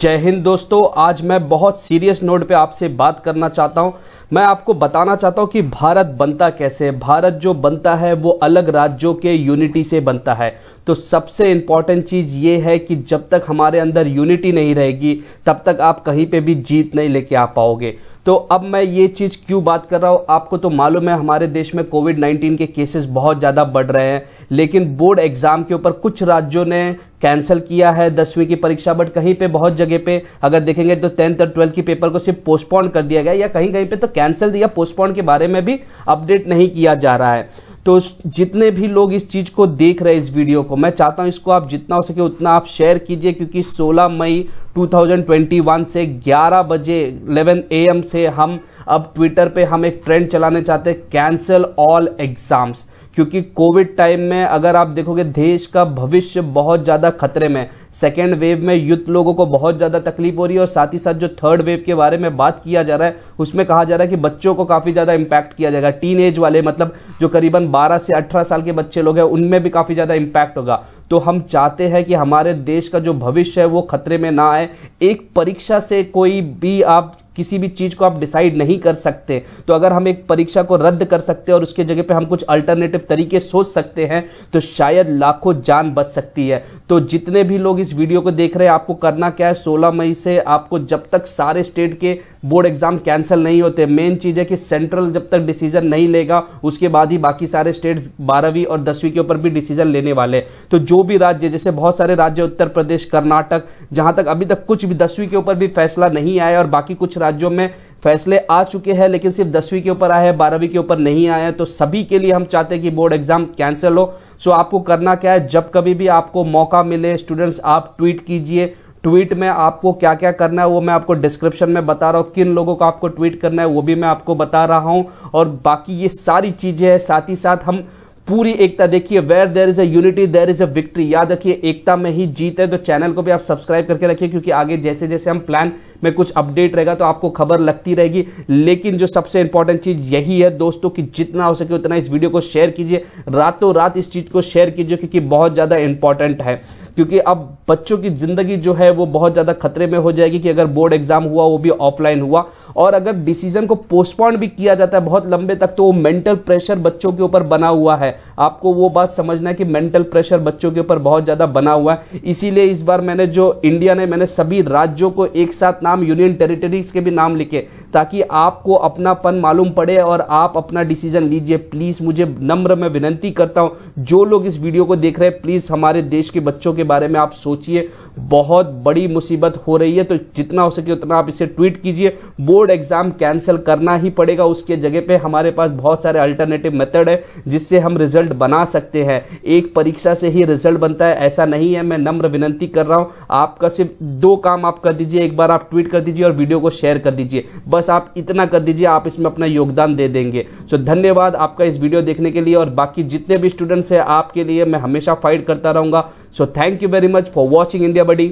जय हिंद दोस्तों आज मैं बहुत सीरियस नोट पे आपसे बात करना चाहता हूं मैं आपको बताना चाहता हूं कि भारत बनता कैसे है भारत जो बनता है वो अलग राज्यों के यूनिटी से बनता है तो सबसे इम्पॉर्टेंट चीज़ ये है कि जब तक हमारे अंदर यूनिटी नहीं रहेगी तब तक आप कहीं पे भी जीत नहीं लेके आ पाओगे तो अब मैं ये चीज़ क्यों बात कर रहा हूँ आपको तो मालूम है हमारे देश में कोविड नाइन्टीन के केसेस बहुत ज़्यादा बढ़ रहे हैं लेकिन बोर्ड एग्ज़ाम के ऊपर कुछ राज्यों ने कैंसिल किया है दसवीं की परीक्षा बट कहीं पे बहुत जगह जगह पे अगर देखेंगे तो टेंथ और ट्वेल्थ के पेपर को सिर्फ पोस्टपोन कर दिया गया या कहीं कहीं पे तो कैंसिल या पोस्टपोन के बारे में भी अपडेट नहीं किया जा रहा है तो जितने भी लोग इस चीज़ को देख रहे हैं इस वीडियो को मैं चाहता हूं इसको आप जितना हो सके उतना आप शेयर कीजिए क्योंकि 16 मई 2021 से 11 बजे 11 एम से हम अब ट्विटर पे हम एक ट्रेंड चलाने चाहते हैं कैंसल ऑल एग्जाम्स क्योंकि कोविड टाइम में अगर आप देखोगे देश का भविष्य बहुत ज़्यादा खतरे में सेकेंड वेव में युद्ध लोगों को बहुत ज़्यादा तकलीफ हो रही है और साथ ही साथ जो थर्ड वेव के बारे में बात किया जा रहा है उसमें कहा जा रहा है कि बच्चों को काफ़ी ज़्यादा इम्पैक्ट किया जाएगा टीन वाले मतलब जो करीबन 12 से 18 साल के बच्चे लोग हैं उनमें भी काफ़ी ज़्यादा इंपैक्ट होगा तो हम चाहते हैं कि हमारे देश का जो भविष्य है वो खतरे में ना आए एक परीक्षा से कोई भी आप किसी भी चीज़ को आप डिसाइड नहीं कर सकते तो अगर हम एक परीक्षा को रद्द कर सकते हैं और उसके जगह पे हम कुछ अल्टरनेटिव तरीके सोच सकते हैं तो शायद लाखों जान बच सकती है तो जितने भी लोग इस वीडियो को देख रहे हैं आपको करना क्या है सोलह मई से आपको जब तक सारे स्टेट के बोर्ड एग्जाम कैंसिल नहीं होते मेन चीज़ है कि सेंट्रल जब तक डिसीजन नहीं लेगा उसके बाद ही बाकी सारे स्टेट बारहवीं और दसवीं के ऊपर भी डिसीजन लेने वाले तो जो भी राज्य जैसे बहुत सारे राज्य उत्तर प्रदेश कर्नाटक जहां तक अभी तक कुछ भी दसवीं के ऊपर भी फैसला नहीं आया और बाकी कुछ राज्यों में फैसले आ चुके हैं लेकिन सिर्फ दसवीं के ऊपर आए हैं बारहवीं के ऊपर नहीं आया हैं तो सभी के लिए हम चाहते हैं कि बोर्ड एग्जाम कैंसिल हो सो आपको करना क्या है जब कभी भी आपको मौका मिले स्टूडेंट्स आप ट्वीट कीजिए ट्वीट में आपको क्या क्या करना है वो मैं आपको डिस्क्रिप्शन में बता रहा हूँ किन लोगों को आपको ट्वीट करना है वो भी मैं आपको बता रहा हूँ और बाकी ये सारी चीज़ें हैं साथ ही साथ हम पूरी एकता देखिए वेर देर इज अटी देर इज अ विक्ट्री याद रखिए एकता में ही जीत है तो चैनल को भी आप सब्सक्राइब करके रखिए क्योंकि आगे जैसे जैसे हम प्लान में कुछ अपडेट रहेगा तो आपको खबर लगती रहेगी लेकिन जो सबसे इंपॉर्टेंट चीज यही है दोस्तों कि जितना हो सके उतना इस वीडियो को शेयर कीजिए रातों रात इस चीज को शेयर कीजिए क्योंकि बहुत ज्यादा इंपॉर्टेंट है क्योंकि अब बच्चों की जिंदगी जो है वो बहुत ज्यादा खतरे में हो जाएगी कि अगर बोर्ड एग्जाम हुआ वो भी ऑफलाइन हुआ और अगर डिसीजन को पोस्टपोन भी किया जाता है बहुत लंबे तक तो वो मेंटल प्रेशर बच्चों के ऊपर बना हुआ है आपको वो बात समझना है कि मेंटल प्रेशर बच्चों के ऊपर बहुत ज्यादा बना हुआ है इसीलिए इस बार मैंने जो इंडिया ने मैंने सभी राज्यों को एक साथ नाम यूनियन टेरिटरीज के भी नाम लिखे ताकि आपको अपनापन मालूम पड़े और आप अपना डिसीजन लीजिए प्लीज मुझे नम्र में विनती करता हूं जो लोग इस वीडियो को देख रहे हैं प्लीज हमारे देश के बच्चों के बारे में आप सोचिए बहुत बड़ी मुसीबत हो रही है तो जितना हो सके उतना आप इसे ट्वीट कीजिए बोर्ड एग्जाम कैंसिल करना ही पड़ेगा उसके जगह पे हमारे पास बहुत सारे अल्टरनेटिव मेथड है जिससे हम रिजल्ट बना सकते हैं एक परीक्षा से ही रिजल्ट बनता है ऐसा नहीं है मैं नम्र विनंती कर रहा हूं आपका सिर्फ दो काम आप कर दीजिए एक बार आप ट्वीट कर दीजिए और वीडियो को शेयर कर दीजिए बस आप इतना कर दीजिए आप इसमें अपना योगदान दे देंगे सो धन्यवाद आपका इस वीडियो देखने के लिए और बाकी जितने भी स्टूडेंट्स हैं आपके लिए मैं हमेशा फाइट करता रहूंगा so thank Thank you very much for watching India Buddy.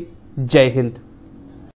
Jai Hind.